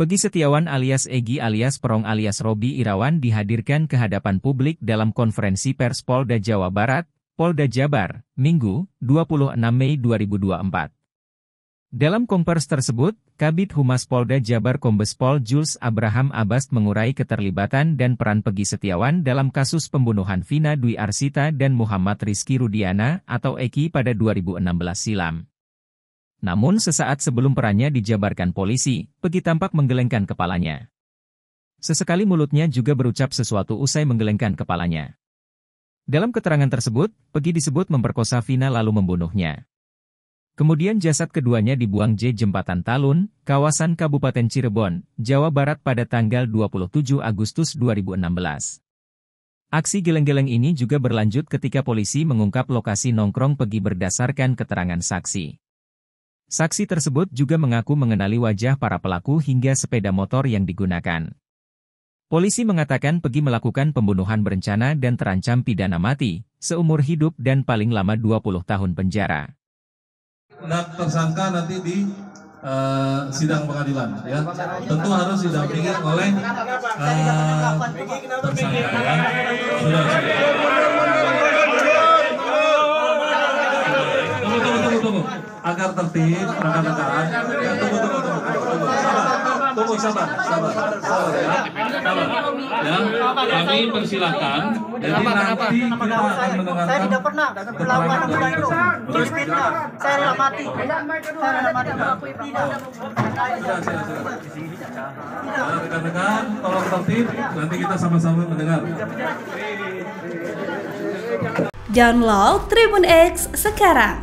Pegi Setiawan alias Egi alias Perong alias Robi Irawan dihadirkan ke hadapan publik dalam konferensi pers Polda Jawa Barat, Polda Jabar, Minggu, 26 Mei 2024. Dalam kompers tersebut, Kabit Humas Polda Jabar Kombes Pol Jules Abraham Abbas mengurai keterlibatan dan peran Pegi Setiawan dalam kasus pembunuhan Vina Dwi Arsita dan Muhammad Rizky Rudiana atau Eki pada 2016 silam. Namun sesaat sebelum perannya dijabarkan polisi, Pegi tampak menggelengkan kepalanya. Sesekali mulutnya juga berucap sesuatu usai menggelengkan kepalanya. Dalam keterangan tersebut, Pegi disebut memperkosa Vina lalu membunuhnya. Kemudian jasad keduanya dibuang J Jembatan Talun, kawasan Kabupaten Cirebon, Jawa Barat pada tanggal 27 Agustus 2016. Aksi geleng-geleng ini juga berlanjut ketika polisi mengungkap lokasi nongkrong Pegi berdasarkan keterangan saksi. Saksi tersebut juga mengaku mengenali wajah para pelaku hingga sepeda motor yang digunakan. Polisi mengatakan Pegi melakukan pembunuhan berencana dan terancam pidana mati, seumur hidup dan paling lama 20 tahun penjara. Nah, tersangka nanti di uh, sidang pengadilan ya tentu harus didampingi oleh uh, tersangka ya. agar tertib rekan-rekan ya, tunggu tunggu tunggu, tunggu. Sabar. tunggu sabar sabar sabar ya sabar ya kami persilahkan jadi nanti kita akan mendengarkan saya tidak pernah melakukan hal itu terus fitnah saya rela mati saya rela mati tidak nah, rekan-rekan tolong tertib nanti kita sama-sama mendengar Download Tribun X sekarang